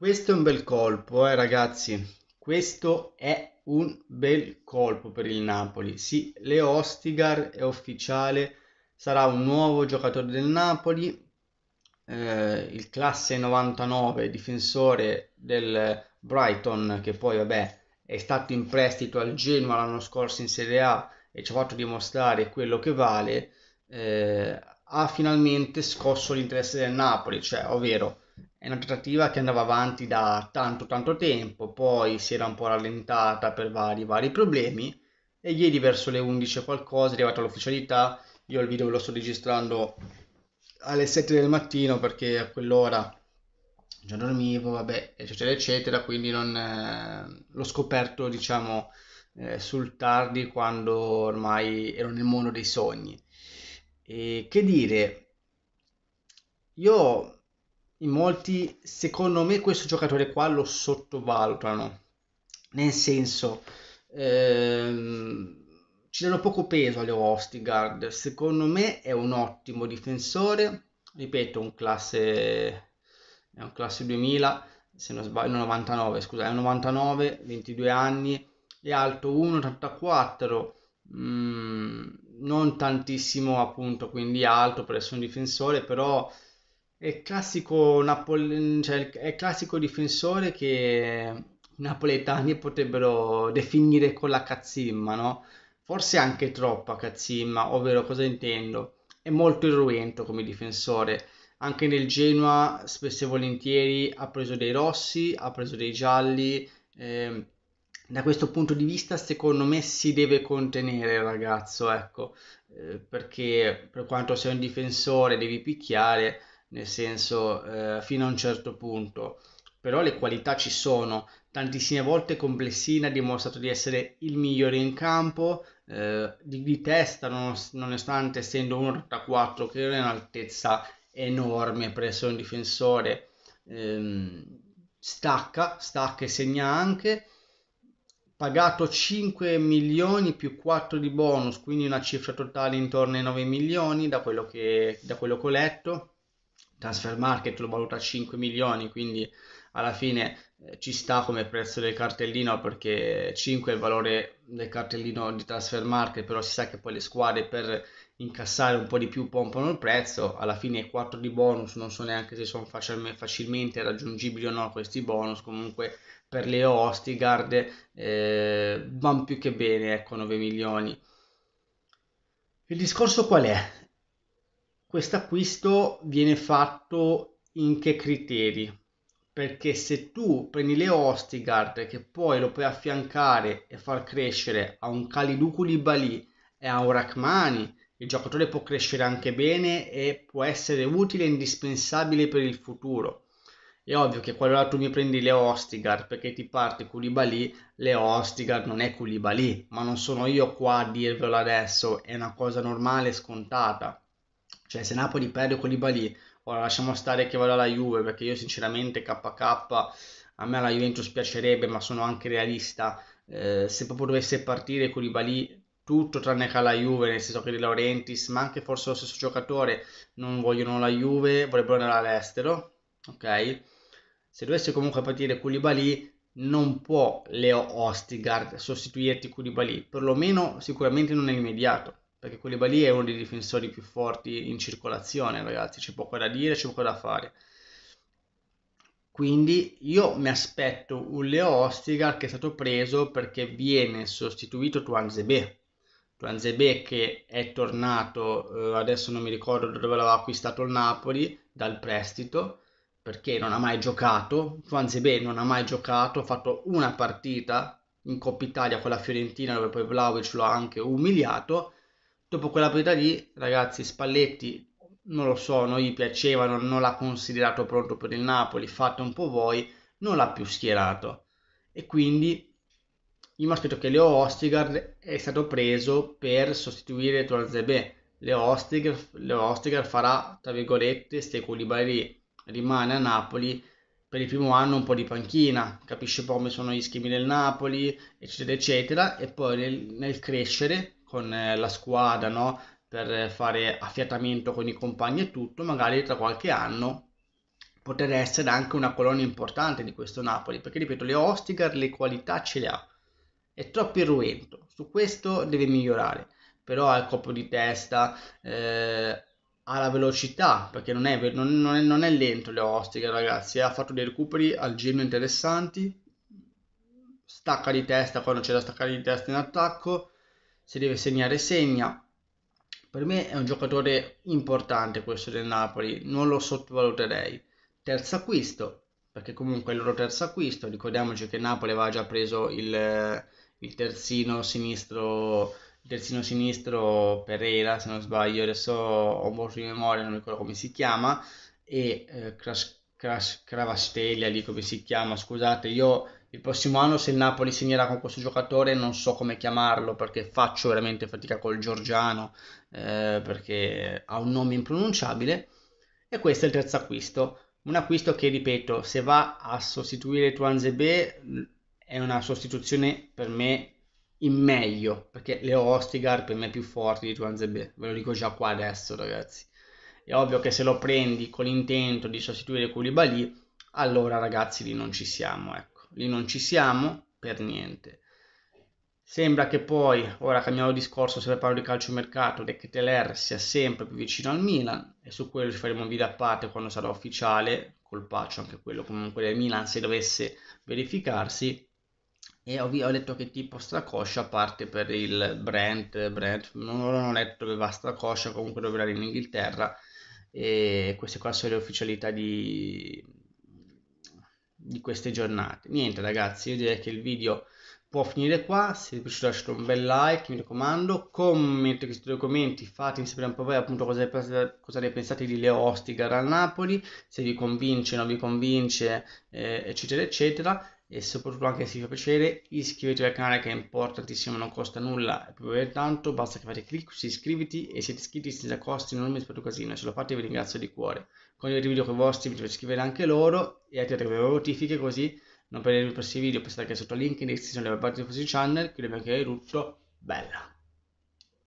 Questo è un bel colpo, eh, ragazzi. Questo è un bel colpo per il Napoli. Sì, Leo Ostigar è ufficiale, sarà un nuovo giocatore del Napoli, eh, il classe 99, difensore del Brighton, che poi vabbè è stato in prestito al Genoa l'anno scorso in Serie A e ci ha fatto dimostrare quello che vale, eh, ha finalmente scosso l'interesse del Napoli, cioè, ovvero è una trattativa che andava avanti da tanto tanto tempo, poi si era un po' rallentata per vari, vari problemi e ieri verso le 11 qualcosa è arrivata l'ufficialità, io il video lo sto registrando alle 7 del mattino perché a quell'ora già dormivo, vabbè, eccetera, eccetera, quindi non, eh, l'ho scoperto, diciamo, eh, sul tardi quando ormai ero nel mondo dei sogni. E che dire, io in molti, secondo me, questo giocatore qua lo sottovalutano. Nel senso, ehm, ci danno poco peso alle Ostigard. Secondo me è un ottimo difensore. Ripeto, un classe, è un classe 2000, se non sbaglio, 99, scusa, è un 99, 22 anni, è alto 1,84. Mm, non tantissimo appunto quindi alto per essere un difensore però è classico, Napol- cioè, è classico difensore che i napoletani potrebbero definire con la cazzimma, no? Forse anche troppa cazzimma, ovvero cosa intendo? È molto irruento come difensore. Anche nel Genoa spesso e volentieri ha preso dei rossi, ha preso dei gialli. Eh, da questo punto di vista, secondo me, si deve contenere il ragazzo, ecco, eh, perché per quanto sei un difensore, devi picchiare nel senso eh, fino a un certo punto, però le qualità ci sono. Tantissime volte Complessina ha dimostrato di essere il migliore in campo, eh, di, di, testa nonostante essendo 1,84 che non è un'altezza enorme presso un difensore, eh, stacca, stacca e segna anche pagato 5 milioni più 4 di bonus, quindi una cifra totale intorno ai 9 milioni da quello che, da quello che ho letto transfer market lo valuta 5 milioni, quindi alla fine eh, ci sta come prezzo del cartellino perché 5 è il valore del cartellino di transfer market, però si sa che poi le squadre per incassare un po' di più pompano il prezzo, alla fine 4 di bonus, non so neanche se sono facilmente raggiungibili o no questi bonus, comunque per le Ostigard eh, vanno più che bene, ecco 9 milioni. Il discorso qual è? Questo acquisto viene fatto in che criteri? Perché se tu prendi Leo Ostigard che poi lo puoi affiancare e far crescere a un Kalidou Koulibaly e a un Rachmani, il giocatore può crescere anche bene e può essere utile e indispensabile per il futuro. È ovvio che qualora tu mi prendi Leo Ostigard perché ti parte Koulibaly, Leo Ostigard non è Koulibaly, ma non sono io qua a dirvelo adesso, è una cosa normale e scontata. Cioè, se Napoli perde Colibali, ora lasciamo stare che vada la Juve, perché io sinceramente KK, a me la Juventus piacerebbe, ma sono anche realista. Eh, se proprio dovesse partire Colibali, tutto tranne che alla Juve, nel senso che De Laurentiis, ma anche forse lo stesso giocatore, non vogliono la Juve, vorrebbero andare all'estero, ok? Se dovesse comunque partire Koulibaly, non può Leo Ostigard sostituirti Koulibaly, perlomeno sicuramente non è immediato perché Koulibaly è uno dei difensori più forti in circolazione, ragazzi, c'è poco da dire, c'è poco da fare. Quindi io mi aspetto un Leo Ostigar che è stato preso perché viene sostituito Tuan Zebe. Tuan Zebe che è tornato, eh, adesso non mi ricordo dove l'aveva acquistato il Napoli, dal prestito, perché non ha mai giocato. Tuan Zebe non ha mai giocato, ha fatto una partita in Coppa Italia con la Fiorentina dove poi Vlaovic lo ha anche umiliato Dopo quella partita lì, ragazzi, Spalletti non lo so, non gli piacevano, non l'ha considerato pronto per il Napoli, fate un po' voi, non l'ha più schierato. E quindi io mi aspetto che Leo Ostigar è stato preso per sostituire Tuanzebe. Leo Ostigar, Leo Ostigar farà, tra virgolette, se Koulibaly rimane a Napoli per il primo anno un po' di panchina, capisce un po' come sono gli schemi del Napoli, eccetera, eccetera, e poi nel, nel crescere con eh, la squadra, no? per fare affiatamento con i compagni e tutto, magari tra qualche anno potrebbe essere anche una colonna importante di questo Napoli, perché ripeto, le Ostigar le qualità ce le ha, è troppo irruento, su questo deve migliorare, però ha il colpo di testa, eh, ha la velocità, perché non è, non, non, è, non è lento le Ostigar ragazzi, eh. ha fatto dei recuperi al giro interessanti, stacca di testa quando c'è da staccare di testa in attacco, se deve segnare segna. Per me è un giocatore importante questo del Napoli, non lo sottovaluterei. Terzo acquisto, perché comunque è il loro terzo acquisto, ricordiamoci che Napoli aveva già preso il, il terzino sinistro terzino sinistro Pereira, se non sbaglio, adesso ho un po' di memoria, non mi ricordo come si chiama, e eh, Crash, Crash, Cravastella, lì come si chiama, scusate, io il prossimo anno se il Napoli segnerà con questo giocatore non so come chiamarlo perché faccio veramente fatica col Giorgiano eh, perché ha un nome impronunciabile e questo è il terzo acquisto un acquisto che ripeto se va a sostituire Tuanzebe è una sostituzione per me in meglio perché Leo Ostigar per me è più forte di Tuanzebe ve lo dico già qua adesso ragazzi è ovvio che se lo prendi con l'intento di sostituire Koulibaly allora ragazzi lì non ci siamo ecco lì non ci siamo per niente. Sembra che poi, ora cambiamo discorso se parlo di calcio mercato, De Keteler sia sempre più vicino al Milan e su quello ci faremo un video a parte quando sarà ufficiale, colpaccio anche quello comunque del Milan se dovesse verificarsi. E ho, ho letto che tipo stracoscia a parte per il Brent, Brent non, non ho letto dove va stracoscia, comunque dovrà andare in Inghilterra e queste qua sono le ufficialità di, di queste giornate. Niente ragazzi, io direi che il video può finire qua, se vi è piaciuto lasciate un bel like, mi raccomando, commentate questi due commenti, fatemi sapere un po' voi appunto cosa ne, pensate, cosa ne pensate di Leo Ostigar al Napoli, se vi convince, o non vi convince, eh, eccetera eccetera e soprattutto anche se vi fa piacere iscrivetevi al canale che è importantissimo, non costa nulla, più per tanto, basta che fate clic su iscriviti e siete iscritti senza costi, non mi aspetto casino, se lo fate vi ringrazio di cuore. Condividete i video con i vostri, vi dovete iscrivere anche loro e attivate le notifiche così non perdete i prossimi video, pensate anche sotto il link in descrizione della parte di questo channel, qui abbiamo anche tutto, bella!